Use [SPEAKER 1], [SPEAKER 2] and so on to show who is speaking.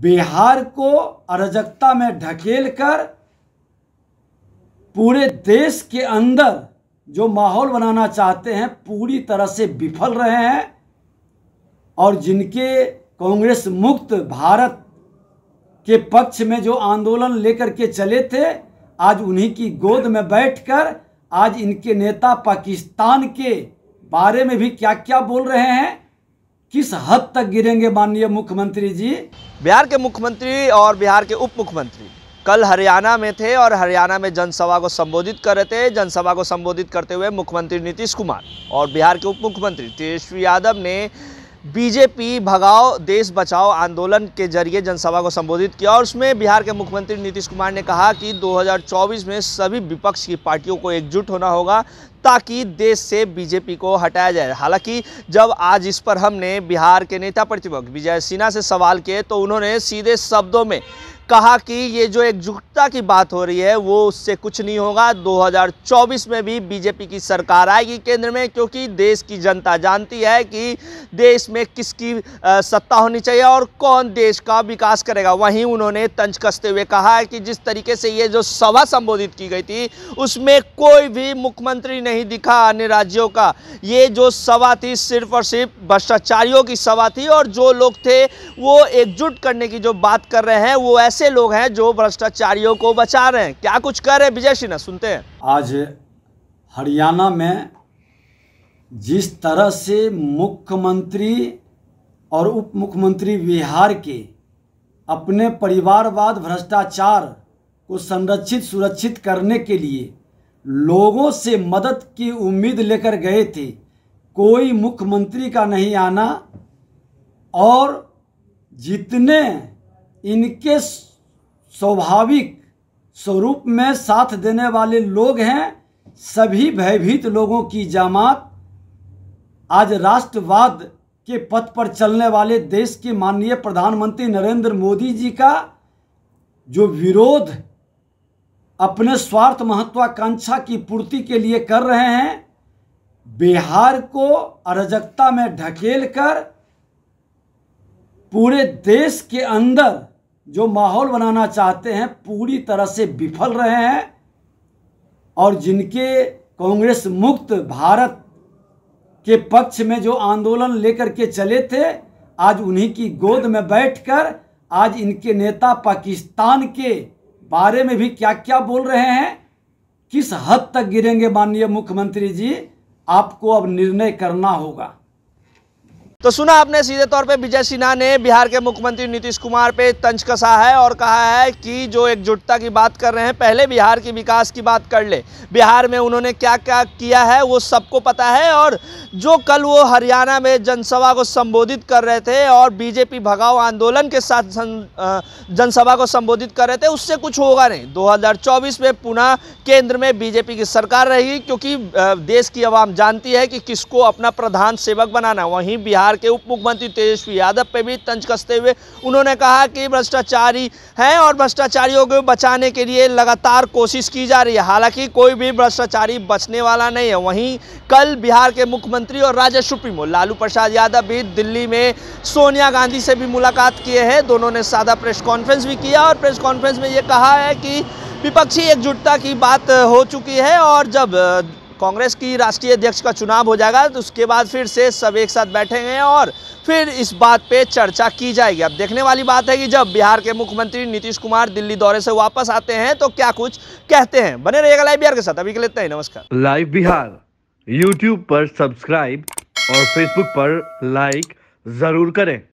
[SPEAKER 1] बिहार को अराजकता में ढकेल कर पूरे देश के अंदर जो माहौल बनाना चाहते हैं पूरी तरह से विफल रहे हैं और जिनके कांग्रेस मुक्त भारत के पक्ष में जो आंदोलन लेकर के चले थे आज उन्हीं की गोद में बैठकर आज इनके नेता पाकिस्तान के बारे में भी क्या क्या बोल रहे हैं किस हद तक गिरेंगे माननीय मुख्यमंत्री जी बिहार के मुख्यमंत्री और बिहार के उप मुख्यमंत्री
[SPEAKER 2] कल हरियाणा में थे और हरियाणा में जनसभा को संबोधित कर रहे थे जनसभा को संबोधित करते हुए मुख्यमंत्री नीतीश कुमार और बिहार के उप मुख्यमंत्री तेजस्वी यादव ने बीजेपी भगाओ देश बचाओ आंदोलन के जरिए जनसभा को संबोधित किया और उसमें बिहार के मुख्यमंत्री नीतीश कुमार ने कहा कि 2024 में सभी विपक्ष की पार्टियों को एकजुट होना होगा ताकि देश से बीजेपी को हटाया जाए हालांकि जब आज इस पर हमने बिहार के नेता प्रतिपक्ष विजय सिन्हा से सवाल किए तो उन्होंने सीधे शब्दों में कहा कि ये जो एकजुटता की बात हो रही है वो उससे कुछ नहीं होगा 2024 में भी बीजेपी की सरकार आएगी केंद्र में क्योंकि देश की जनता जानती है कि देश में किसकी सत्ता होनी चाहिए और कौन देश का विकास करेगा वहीं उन्होंने तंज कसते हुए कहा है कि जिस तरीके से ये जो सभा संबोधित की गई थी उसमें कोई भी मुख्यमंत्री नहीं दिखा अन्य राज्यों का ये जो सभा थी सिर्फ और सिर्फ भ्रष्टाचारियों की सभा थी और जो लोग थे वो एकजुट करने की जो बात कर रहे हैं वो ऐसे लोग हैं जो भ्रष्टाचारियों को बचा रहे हैं क्या कुछ कर रहे विजय सिन्हा
[SPEAKER 1] सुनते हैं आज हरियाणा में जिस तरह से मुख्यमंत्री और उप मुख्यमंत्री बिहार के अपने परिवारवाद भ्रष्टाचार को संरक्षित सुरक्षित करने के लिए लोगों से मदद की उम्मीद लेकर गए थे कोई मुख्यमंत्री का नहीं आना और जितने इनके स्वाभाविक स्वरूप में साथ देने वाले लोग हैं सभी भयभीत लोगों की जमात आज राष्ट्रवाद के पथ पर चलने वाले देश के माननीय प्रधानमंत्री नरेंद्र मोदी जी का जो विरोध अपने स्वार्थ महत्वाकांक्षा की पूर्ति के लिए कर रहे हैं बिहार को अराजकता में ढकेल कर पूरे देश के अंदर जो माहौल बनाना चाहते हैं पूरी तरह से विफल रहे हैं और जिनके कांग्रेस मुक्त भारत के पक्ष में जो आंदोलन लेकर के चले थे आज उन्हीं की गोद में बैठकर आज इनके नेता पाकिस्तान के बारे में भी क्या क्या बोल रहे हैं किस हद तक गिरेंगे माननीय मुख्यमंत्री जी आपको अब निर्णय करना होगा तो सुना आपने सीधे तौर पे विजय सिन्हा ने बिहार के मुख्यमंत्री नीतीश कुमार पे
[SPEAKER 2] तंज कसा है और कहा है कि जो एकजुटता की बात कर रहे हैं पहले बिहार की विकास की बात कर ले बिहार में उन्होंने क्या क्या किया है वो सबको पता है और जो कल वो हरियाणा में जनसभा को संबोधित कर रहे थे और बीजेपी भगाओ आंदोलन के साथ जनसभा को संबोधित कर रहे थे उससे कुछ होगा नहीं दो में पुनः केंद्र में बीजेपी की सरकार रहेगी क्योंकि देश की आवाम जानती है कि किसको अपना प्रधान सेवक बनाना वहीं बिहार बिहार के उप मुख्यमंत्री तेजस्वी यादव पे भी तंज कसते हुए उन्होंने कहा कि भ्रष्टाचारी हैं और भ्रष्टाचारियों को बचाने के लिए लगातार कोशिश की जा रही है हालांकि कोई भी भ्रष्टाचारी बचने वाला नहीं है वहीं कल बिहार के मुख्यमंत्री और राज्य सुप्रीमो लालू प्रसाद यादव भी दिल्ली में सोनिया गांधी से भी मुलाकात किए हैं दोनों ने सादा प्रेस कॉन्फ्रेंस भी किया और प्रेस कॉन्फ्रेंस में ये कहा है कि विपक्षी एकजुटता की बात हो चुकी है और जब कांग्रेस की राष्ट्रीय अध्यक्ष का चुनाव हो जाएगा तो उसके बाद फिर से सब एक साथ बैठेंगे और फिर इस बात पे चर्चा की जाएगी अब देखने वाली बात है कि जब बिहार के मुख्यमंत्री नीतीश कुमार दिल्ली दौरे से वापस आते हैं तो क्या कुछ कहते हैं बने रहिएगा लाइव बिहार के साथ अभी के लेते हैं नमस्कार लाइव बिहार यूट्यूब पर सब्सक्राइब और फेसबुक पर लाइक जरूर करें